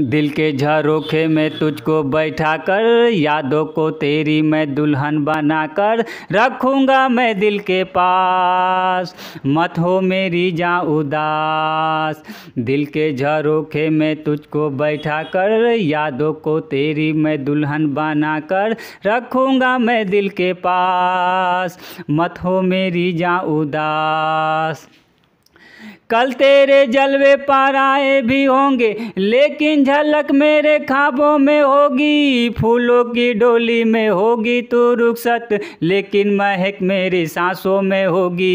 दिल के झरोखे में तुझको बैठा कर यादों को तेरी मैं दुल्हन बनाकर रखूँगा मैं दिल के पास मत हो मेरी जा उदास दिल के झरोखे में तुझको बैठा कर यादों को तेरी मैं दुल्हन बनाकर रखूँगा मैं दिल के पास मत हो मेरी जा उदास कल तेरे जलवे पर आए भी होंगे लेकिन झलक मेरे खाबों में होगी फूलों की डोली में होगी तू रुखसत लेकिन महक मेरी सांसों में होगी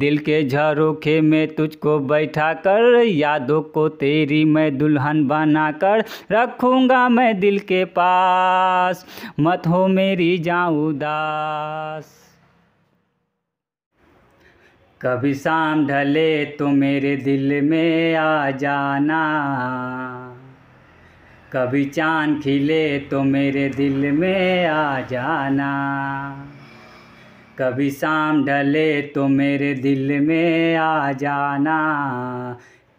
दिल के झरोखे में तुझको बैठा कर यादों को तेरी मैं दुल्हन बना कर रखूँगा मैं दिल के पास मत हो मेरी जाऊँ दास कभी शाम ढले तो मेरे दिल में आ जाना कभी चाँद खिले तो मेरे दिल में आ जाना कभी शाम ढले तो मेरे दिल में आ जाना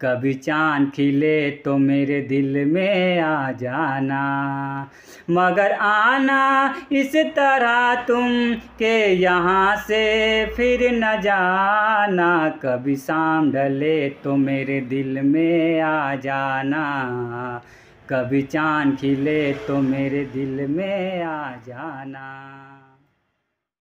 कभी चांद खिले तो मेरे दिल में आ जाना मगर आना इस तरह तुम के यहाँ से फिर न जाना कभी शाम ढले तो मेरे दिल में आ जाना कभी चांद खिले तो मेरे दिल में आ जाना